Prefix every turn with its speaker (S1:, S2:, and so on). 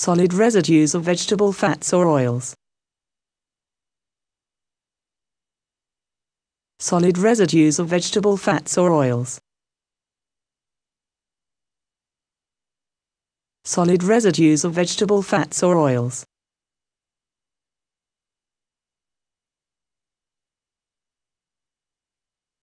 S1: solid residues of vegetable fats or oils. Solid residues of vegetable fats or oils. Solid residues of vegetable fats or oils.